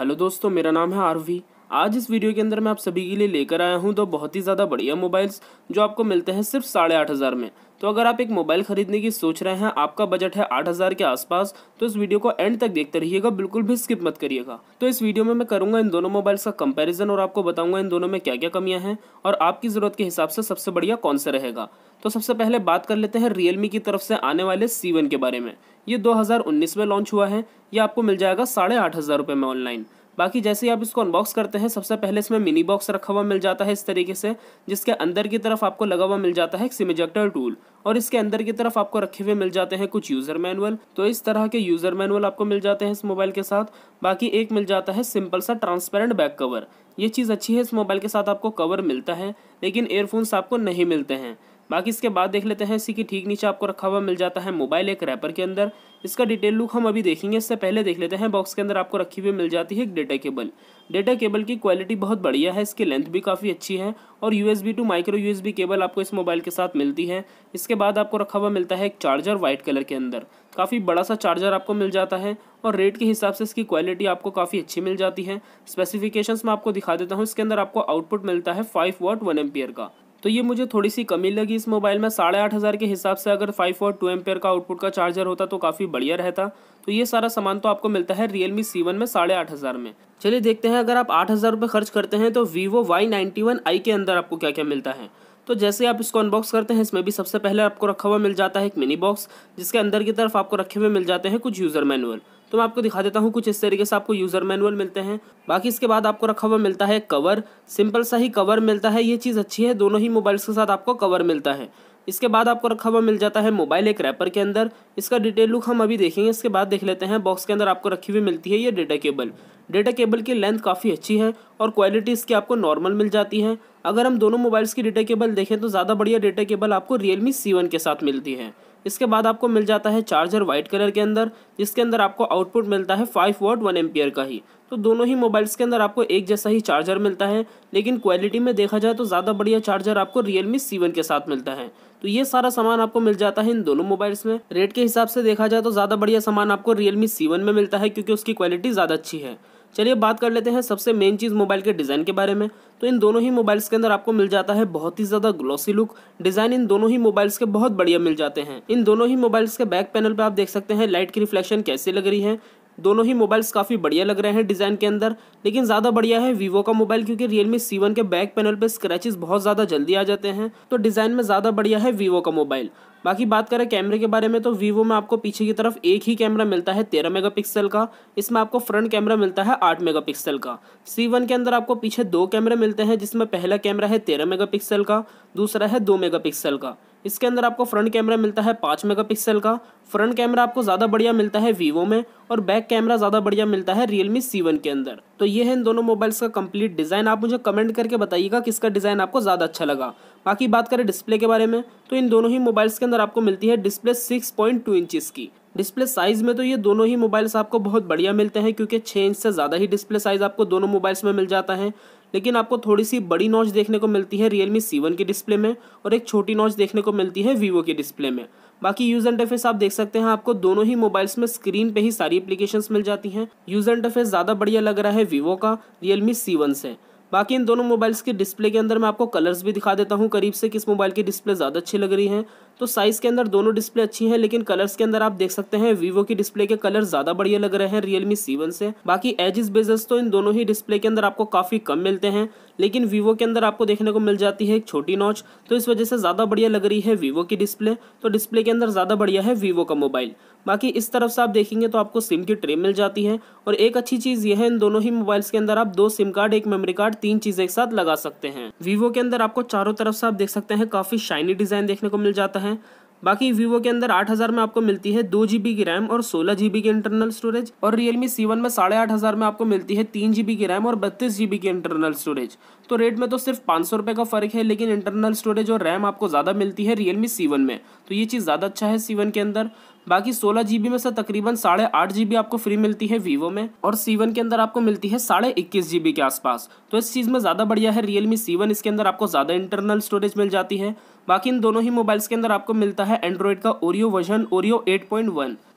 hello दोस्तों मेरा नाम है आरवी आज इस वीडियो के अंदर मैं आप सभी के लिए लेकर आया हूं दो बहुत ही ज़्यादा बढ़िया मोबाइल्स जो आपको मिलते हैं सिर्फ साढ़े आठ हज़ार में तो अगर आप एक मोबाइल खरीदने की सोच रहे हैं आपका बजट है आठ हज़ार के आसपास तो इस वीडियो को एंड तक देखते रहिएगा बिल्कुल भी स्किप मत करिएगा तो इस वीडियो में मैं करूँगा इन दोनों मोबाइल्स का कंपेरिजन और आपको बताऊंगा इन दोनों में क्या क्या कमियाँ हैं और आपकी ज़रूरत के हिसाब से सबसे बढ़िया कौन सा रहेगा तो सबसे पहले बात कर लेते हैं रियलमी की तरफ से आने वाले सी के बारे में ये 2019 में लॉन्च हुआ है ये आपको मिल जाएगा साढ़े आठ हज़ार रुपये में ऑनलाइन बाकी जैसे ही आप इसको अनबॉक्स करते हैं सबसे पहले इसमें मिनी बॉक्स रखा हुआ मिल जाता है इस तरीके से जिसके अंदर की तरफ आपको लगा हुआ मिल जाता है एक सिम इजेक्टर टूल और इसके अंदर की तरफ आपको रखे हुए मिल जाते हैं कुछ यूज़र मैनुअल तो इस तरह के यूज़र मैनुअल आपको मिल जाते हैं इस मोबाइल के साथ बाकी एक मिल जाता है सिंपल सा ट्रांसपेरेंट बैक कवर ये चीज़ अच्छी है इस मोबाइल के साथ आपको कवर मिलता है लेकिन एयरफोन्स आपको नहीं मिलते हैं बाकी इसके बाद देख लेते हैं इसी की ठीक नीचे आपको रखा हुआ मिल जाता है मोबाइल एक रैपर के अंदर इसका डिटेल लुक हम अभी देखेंगे इससे पहले देख लेते हैं बॉक्स के अंदर आपको रखी हुई मिल जाती है एक डेटा केबल डेटा केबल की क्वालिटी बहुत बढ़िया है इसकी लेंथ भी काफ़ी अच्छी है और U S B to micro U S B cable आपको इस मोबाइल के साथ मिलती है इसके बाद आपको रखा हुआ मिलता है एक चार्जर वाइट कलर के अंदर काफ़ी बड़ा सा चार्जर आपको मिल जाता है और रेट के हिसाब से इसकी क्वालिटी आपको काफ़ी अच्छी मिल जाती है स्पेसिफिकेशंस मैं आपको दिखा देता हूँ इसके अंदर आपको आउटपुट मिलता है फाइव वॉट वन एम का तो ये मुझे थोड़ी सी कमी लगी इस मोबाइल में साढ़े आठ हज़ार के हिसाब से अगर फाइव और टू एम का आउटपुट का चार्जर होता तो काफ़ी बढ़िया रहता तो ये सारा सामान तो आपको मिलता है रियल मी सीवन में साढ़े आठ हज़ार में चलिए देखते हैं अगर आप आठ हज़ार रुपये खर्च करते हैं तो Vivo Y ninety one I के अंदर आपको क्या क्या मिलता है तो जैसे आप इसको अनबॉक्स करते हैं इसमें भी सबसे पहले आपको रखा हुआ मिल जाता है एक मिनी बॉक्स जिसके अंदर की तरफ आपको रखे हुए मिल जाते हैं कुछ यूज़र मैनुअल तो मैं आपको दिखा देता हूँ कुछ इस तरीके से आपको यूज़र मैनुअल मिलते हैं बाकी इसके बाद आपको रखा हुआ मिलता है कवर सिंपल सा ही कवर मिलता है ये चीज़ अच्छी है दोनों ही मोबाइल्स के साथ आपको कवर मिलता है इसके बाद आपको रखा हुआ मिल जाता है मोबाइल एक रैपर के अंदर इसका डिटेल लुक हम अभी देखेंगे इसके बाद देख लेते हैं बॉक्स के अंदर आपको रखी हुई मिलती है ये डेटा केबल डेटा केबल की लेंथ काफ़ी अच्छी है और क्वालिटी इसकी आपको नॉर्मल मिल जाती है अगर हम दोनों मोबाइल्स की डेटा केबल देखें तो ज़्यादा बढ़िया डेटा केबल आपको रियलमी सी के साथ मिलती है इसके बाद आपको मिल जाता है चार्जर वाइट कलर के अंदर जिसके अंदर आपको आउटपुट मिलता है फाइव वॉट वन एम्पियर का ही तो दोनों ही मोबाइल्स के अंदर आपको एक जैसा ही चार्जर मिलता है लेकिन क्वालिटी में देखा जाए तो ज़्यादा बढ़िया चार्जर आपको रियलमी सी के साथ मिलता है तो ये सारा सामान आपको मिल जाता है इन दोनों मोबाइल्स में रेट के हिसाब से देखा जाए तो ज़्यादा बढ़िया सामान आपको रियलमी सी में मिलता है क्योंकि उसकी क्वालिटी ज़्यादा अच्छी है चलिए बात कर लेते हैं सबसे मेन चीज़ मोबाइल के डिज़ाइन के बारे में तो इन दोनों ही मोबाइल्स के अंदर आपको मिल जाता है बहुत ही ज़्यादा ग्लॉसी लुक डिज़ाइन इन दोनों ही मोबाइल्स के बहुत बढ़िया मिल जाते हैं इन दोनों ही मोबाइल्स के बैक पैनल पर आप देख सकते हैं लाइट की रिफ्लेक्शन कैसे लग रही है दोनों ही मोबाइल्स काफ़ी बढ़िया लग रहे हैं डिज़ाइन के अंदर लेकिन ज़्यादा बढ़िया है वीवो का मोबाइल क्योंकि रियलमी सी वन के बैक पैनल पर स्क्रैचेज़ बहुत ज़्यादा जल्दी आ जाते हैं तो डिज़ाइन में ज़्यादा बढ़िया है वीवो का मोबाइल बाकी बात करें कैमरे के बारे में तो वीवो में आपको पीछे की तरफ एक ही कैमरा मिलता है तेरह मेगापिक्सल का इसमें आपको फ्रंट कैमरा मिलता है आठ मेगापिक्सल का सी वन के अंदर आपको पीछे दो कैमरे मिलते हैं जिसमें पहला कैमरा है तेरह मेगापिक्सल का दूसरा है दो मेगापिक्सल का इसके अंदर आपको फ्रंट कैमरा मिलता है पाँच मेगापिक्सल का फ्रंट कैमरा आपको ज़्यादा बढ़िया मिलता है वीवो में और बैक कैमरा ज़्यादा बढ़िया मिलता है रियलमी सी के अंदर तो ये है इन दोनों मोबाइल्स का कंप्लीट डिज़ाइन आप मुझे कमेंट करके बताइएगा किसका डिज़ाइन आपको ज़्यादा अच्छा लगा बाकी बात करें डिस्प्ले के बारे में तो इन दोनों ही मोबाइल्स के अंदर आपको मिलती है डिस्प्ले सिक्स पॉइंट टू की डिस्प्ले साइज़ में तो ये दोनों ही मोबाइल्स आपको बहुत बढ़िया मिलते हैं क्योंकि छः इंच से ज़्यादा ही डिस्प्ले साइज़ आपको दोनों मोबाइल्स में मिल जाता है लेकिन आपको थोड़ी सी बड़ी नॉच देखने को मिलती है रियलमी सी सीवन के डिस्प्ले में और एक छोटी नॉच देखने को मिलती है वीवो के डिस्प्ले में बाकी यूज इंटरफेस आप देख सकते हैं आपको दोनों ही मोबाइल्स में स्क्रीन पे ही सारी एप्लीकेशंस मिल जाती हैं यूज इंटरफेस ज़्यादा बढ़िया लग रहा है वीवो का रियलमी सी से बाकी इन दोनों मोबाइल्स के डिस्प्ले के अंदर मैं आपको कलर्स भी दिखा देता हूँ करीब से किस मोबाइल की डिस्प्ले ज़्यादा अच्छी लग रही है तो साइज़ के अंदर दोनों डिस्प्ले अच्छी हैं लेकिन कलर्स के अंदर आप देख सकते हैं वीवो की डिस्प्ले के कलर ज़्यादा बढ़िया लग रहे हैं रियलमी सीवन से बाकी एजिस बेजस तो इन दोनों ही डिस्प्ले के अंदर आपको काफ़ी कम मिलते हैं लेकिन वीवो के अंदर आपको देखने को मिल जाती है एक छोटी नॉच तो इस वजह से ज़्यादा बढ़िया लग रही है वीवो की डिस्प्ले तो डिस्प्ले के अंदर ज़्यादा बढ़िया है वीवो का मोबाइल बाकी इस तरफ से आप देखेंगे तो आपको सिम की ट्रे मिल जाती है और एक अच्छी चीज़ यह है इन दोनों ही मोबाइल्स के अंदर आप दो सिम कार्ड एक मेमोरी कार्ड तीन चीज़ें एक साथ लगा सकते हैं वीवो के अंदर आपको चारों तरफ से आप देख सकते हैं काफ़ी शाइनी डिज़ाइन देखने को मिल जाता है हैं बाकी वीवो के अंदर 8000 में आपको मिलती है दो जीबी की रैम और सोलह जीबी की इंटरनल स्टोरेज और रियलमी सी में साढ़े आठ हज़ार में आपको मिलती है तीन जीबी की रैम और बत्तीस जीबी की इंटरनल स्टोरेज तो रेट में तो सिर्फ पाँच सौ का फ़र्क है लेकिन इंटरनल स्टोरेज और रैम आपको ज़्यादा मिलती है रियलमी सी में तो ये चीज़ ज़्यादा अच्छा है सी के अंदर बाकी सोलह जीबी में से तकरीबन साढ़े आठ जीबी आपको फ्री मिलती है वीवो में और सीवन के अंदर आपको मिलती है साढ़े इक्कीस जीबी के आसपास तो इस चीज़ में ज़्यादा बढ़िया है रियलमी सीवन इसके अंदर आपको ज़्यादा इंटरनल स्टोरेज मिल जाती है बाकी इन दोनों ही मोबाइल्स के अंदर आपको मिलता है एंड्रॉइड का ओरियो वर्जन ओरियो एट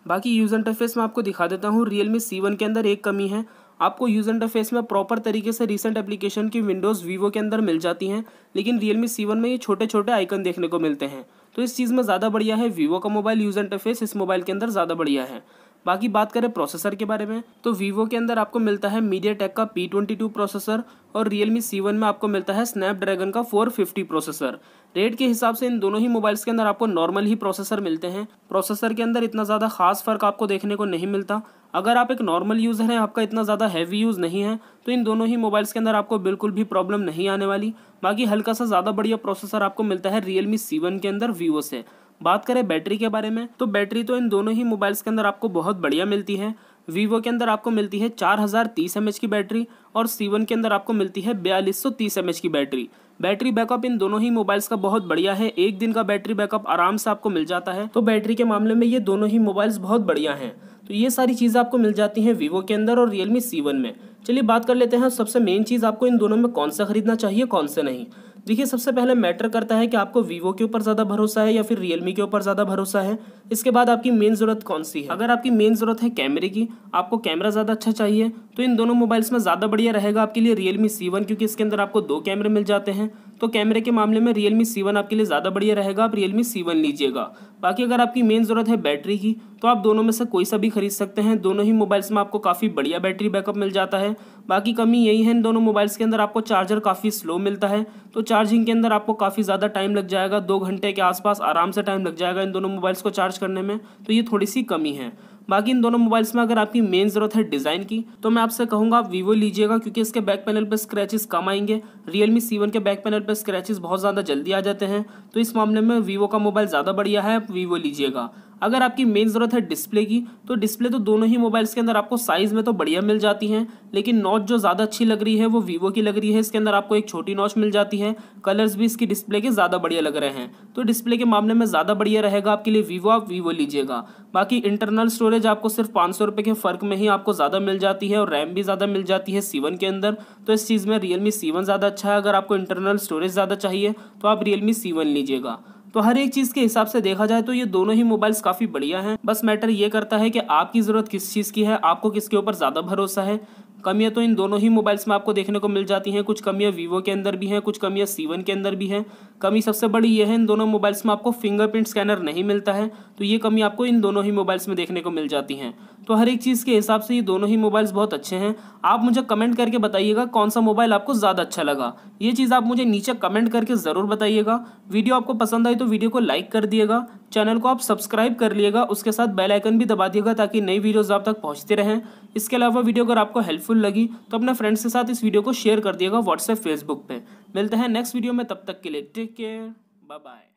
बाकी यूज़ इंटरफेस में आपको दिखा देता हूँ रियलमी मी सीवन के अंदर एक कमी है आपको यूज़ इंटरफेस में प्रॉपर तरीके से रिसेंट एप्लीकेशन की विंडोज़ वीवो के अंदर मिल जाती हैं लेकिन रियलमी मी सीवन में ये छोटे छोटे आइकन देखने को मिलते हैं तो इस चीज़ में ज़्यादा बढ़िया है वीवो का मोबाइल यूज़ इंटरफेस इस मोबाइल के अंदर ज़्यादा बढ़िया है बाकी बात करें प्रोसेसर के बारे में तो वीवो के अंदर आपको मिलता है मीडिया टेक का पी ट्वेंटी टू प्रोसेसर और रियलमी सी वन में आपको मिलता है स्नैपड्रैगन का फोर फिफ्टी प्रोसेसर रेट के हिसाब से इन दोनों ही मोबाइल्स के अंदर आपको नॉर्मल ही प्रोसेसर मिलते हैं प्रोसेसर के अंदर इतना ज़्यादा खास फ़र्क आपको देखने को नहीं मिलता अगर आप एक नॉर्मल यूज़र हैं आपका इतना ज़्यादा हैवी यूज़ नहीं है तो इन दोनों ही मोबाइल्स के अंदर आपको बिल्कुल भी प्रॉब्लम नहीं आने वाली बाकी हल्का सा ज़्यादा बढ़िया प्रोसेसर आपको मिलता है रियलमी सी वन के अंदर वीवो से बात करें बैटरी के बारे में तो बैटरी तो इन दोनों ही मोबाइल्स के अंदर आपको बहुत बढ़िया मिलती है वीवो के अंदर आपको मिलती है चार हज़ार तीस एम एच की बैटरी और सीवन के अंदर आपको मिलती है बयालीस सौ तीस एम एच की बैटरी बैटरी बैकअप इन दोनों ही मोबाइल्स का बहुत बढ़िया है एक दिन का बैटरी बैकअप आराम से आपको मिल जाता है तो बैटरी के मामले में ये दोनों ही मोबाइल्स बहुत बढ़िया हैं तो ये सारी चीज़ें आपको मिल जाती हैं वीवो के अंदर और रियलमी सी में चलिए बात कर लेते हैं सबसे मेन चीज़ आपको इन दोनों में कौन सा खरीदना चाहिए कौन सा नहीं देखिए सबसे पहले मैटर करता है कि आपको वीवो के ऊपर ज़्यादा भरोसा है या फिर रियलमी के ऊपर ज़्यादा भरोसा है इसके बाद आपकी मेन ज़रूरत कौन सी है अगर आपकी मेन ज़रूरत है कैमरे की आपको कैमरा ज़्यादा अच्छा चाहिए तो इन दोनों मोबाइल्स में ज़्यादा बढ़िया रहेगा आपके लिए रियलमी सी वन क्योंकि इसके अंदर आपको दो कैमरे मिल जाते हैं तो कैमरे के मामले में रियलमी सी वन आपके लिए ज़्यादा बढ़िया रहेगा आप रियलमी सी वन लीजिएगा बाकी अगर आपकी मेन ज़रूरत है बैटरी की तो आप दोनों में से कोई सा भी खरीद सकते हैं दोनों ही मोबाइल्स में आपको काफ़ी बढ़िया बैटरी बैकअप मिल जाता है बाकी कमी यही है इन दोनों मोबाइल्स के अंदर आपको चार्जर काफ़ी स्लो मिलता है तो चार्जिंग के अंदर आपको काफ़ी ज़्यादा टाइम लग जाएगा दो घंटे के आसपास आराम से टाइम लग जाएगा इन दोनों मोबाइल्स को चार्ज करने में तो ये थोड़ी सी कमी है बाकी इन दोनों मोबाइल्स में अगर आपकी मेन ज़रूरत है डिज़ाइन की तो मैं आपसे कहूंगा आप वीवो लीजिएगा क्योंकि इसके बैक पैनल पर स्क्रैचेस कम आएंगे रियलमी सी के बैक पैनल पर स्क्रैचेस बहुत ज़्यादा जल्दी आ जाते हैं तो इस मामले में वीवो का मोबाइल ज़्यादा बढ़िया है आप वीवो लीजिएगा अगर आपकी मेन ज़रूरत है डिस्प्ले की तो डिस्प्ले तो दोनों ही मोबाइल्स के अंदर आपको साइज़ में तो बढ़िया मिल जाती हैं लेकिन नॉच जो ज़्यादा अच्छी लग रही है वो वीवो की लग रही है इसके अंदर आपको एक छोटी नॉच मिल जाती है कलर्स भी इसकी डिस्प्ले के ज़्यादा बढ़िया लग रहे हैं तो डिस्प्ले के मामले में ज़्यादा बढ़िया रहेगा आपके लिए वीवो आप वीवो लीजिएगा बाकी इंटरनल स्टोरेज आपको सिर्फ पाँच सौ के फ़र्क में ही आपको ज़्यादा मिल जाती है और रैम भी ज़्यादा मिल जाती है सीवन के अंदर तो इस चीज़ में रियलमी सीवन ज़्यादा अच्छा है अगर आपको इंटरनल स्टोरेज ज़्यादा चाहिए तो आप रियलमी सीवन लीजिएगा तो हर एक चीज़ के हिसाब से देखा जाए तो ये दोनों ही मोबाइल्स काफ़ी बढ़िया हैं बस मैटर ये करता है कि आपकी ज़रूरत किस चीज़ की है आपको किसके ऊपर ज़्यादा भरोसा है कमियाँ तो इन दोनों ही मोबाइल्स में आपको देखने को मिल जाती हैं कुछ कमियाँ वीवो के अंदर भी हैं कुछ कमियाँ सीवन के अंदर भी हैं कमी सबसे बड़ी यह है इन दोनों मोबाइल्स में आपको फिंगरप्रिंट स्कैनर नहीं मिलता है तो ये कमी आपको इन दोनों ही मोबाइल्स में देखने को मिल जाती हैं तो हर एक चीज़ के हिसाब से ये दोनों ही मोबाइल्स बहुत अच्छे हैं आप मुझे कमेंट करके बताइएगा कौन सा मोबाइल आपको ज़्यादा अच्छा लगा ये चीज़ आप मुझे नीचे कमेंट करके ज़रूर बताइएगा वीडियो आपको पसंद आई तो वीडियो को लाइक कर दिएगा चैनल को आप सब्सक्राइब कर लिएगा उसके साथ बेल आइकन भी दबा दिएगा ताकि नई वीडियोस आप तक पहुंचते रहें इसके अलावा वीडियो अगर आपको हेल्पफुल लगी तो अपने फ्रेंड्स के साथ इस वीडियो को शेयर कर दिएगा व्हाट्सएप फेसबुक पर मिलते हैं नेक्स्ट वीडियो में तब तक के लिए टेक केयर बाय बाय